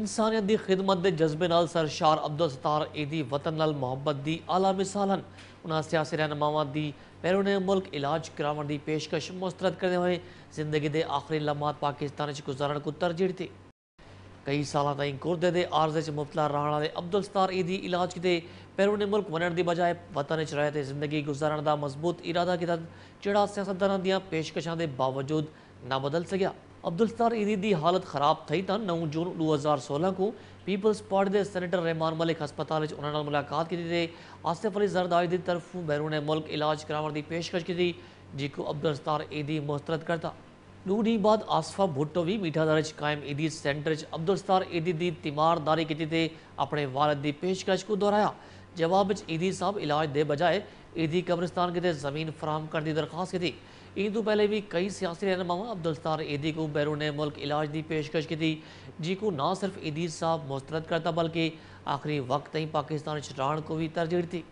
انسانیت دی خدمت دے جذبے سر شار عبدالستار ایدی وطن نال محبت دی اعلیٰ مثال ہیں سیاسی رہنماواں دی بیرون ملک علاج کراون دی پیشکش مسترد کردے ہوئے زندگی دے آخری لمحات پاکستان گزارن کو ترجیح تھی کئی سالاں تائیں گردے عارضے وچ مبتلا رہن والے عبدالستار ایدی علاج کیتے بیرون ملک ونن دی بجائے وطن رہ تے زندگی گزارن دا مضبوط ارادہ کیتا جڑا سیاستداناں دیا پیشکشاں دے باوجود نہ بدل سکیا عبدالستار اینی عیدی حالت خراب تھی تا نو جون دو سولہ کو پیپلز پارٹی دے سینیٹر رحمان ملک ہسپتال انہوں نے ملاقات کی تھی آصف علی زرداری دی طرف بیرون ملک علاج دی پیش پیشکش کی جی کو عبدالستار اینی عیدی مسترد کرتا دو دن بعد آصفہ بھٹو بھی میٹھا درج قائم عیدی سینٹر دی تیمار داری تیمارداری تھی اپنے والد دی پیشکش کو دہرایا جواب ایدی صاحب علاج دے بجائے ایدی قبرستان کے دے زمین فراہم کرنے دی درخواست کی تو پہلے بھی کئی سیاسی رہنما عبدالستار ایدی کو بیرون ملک علاج دی پیشکش کی جی کو نہ صرف ایدی صاحب مسترد کرتا بلکہ آخری وقت تھی پاکستان ران کو بھی ترجیح تھی